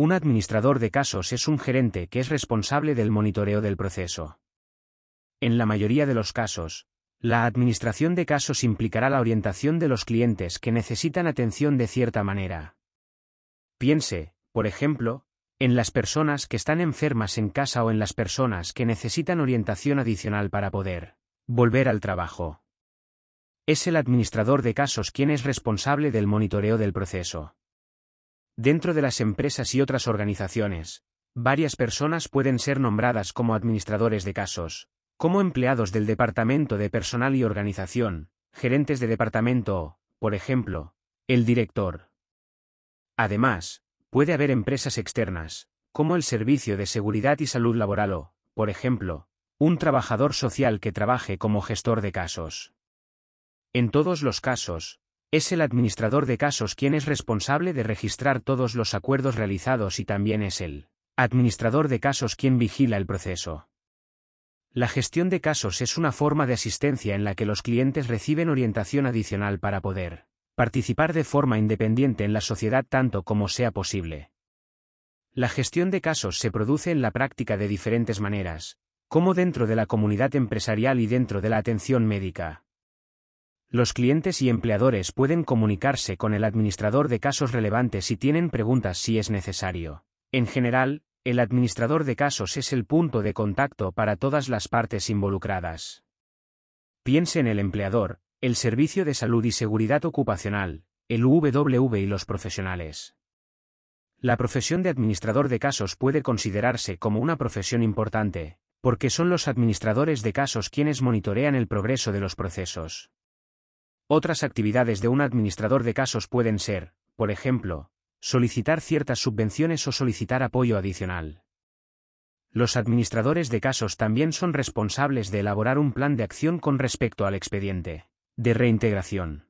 Un administrador de casos es un gerente que es responsable del monitoreo del proceso. En la mayoría de los casos, la administración de casos implicará la orientación de los clientes que necesitan atención de cierta manera. Piense, por ejemplo, en las personas que están enfermas en casa o en las personas que necesitan orientación adicional para poder volver al trabajo. Es el administrador de casos quien es responsable del monitoreo del proceso. Dentro de las empresas y otras organizaciones, varias personas pueden ser nombradas como administradores de casos, como empleados del departamento de personal y organización, gerentes de departamento o, por ejemplo, el director. Además, puede haber empresas externas, como el Servicio de Seguridad y Salud Laboral o, por ejemplo, un trabajador social que trabaje como gestor de casos. En todos los casos, es el administrador de casos quien es responsable de registrar todos los acuerdos realizados y también es el administrador de casos quien vigila el proceso. La gestión de casos es una forma de asistencia en la que los clientes reciben orientación adicional para poder participar de forma independiente en la sociedad tanto como sea posible. La gestión de casos se produce en la práctica de diferentes maneras, como dentro de la comunidad empresarial y dentro de la atención médica. Los clientes y empleadores pueden comunicarse con el administrador de casos relevantes y tienen preguntas si es necesario. En general, el administrador de casos es el punto de contacto para todas las partes involucradas. Piense en el empleador, el servicio de salud y seguridad ocupacional, el UWV y los profesionales. La profesión de administrador de casos puede considerarse como una profesión importante, porque son los administradores de casos quienes monitorean el progreso de los procesos. Otras actividades de un administrador de casos pueden ser, por ejemplo, solicitar ciertas subvenciones o solicitar apoyo adicional. Los administradores de casos también son responsables de elaborar un plan de acción con respecto al expediente de reintegración.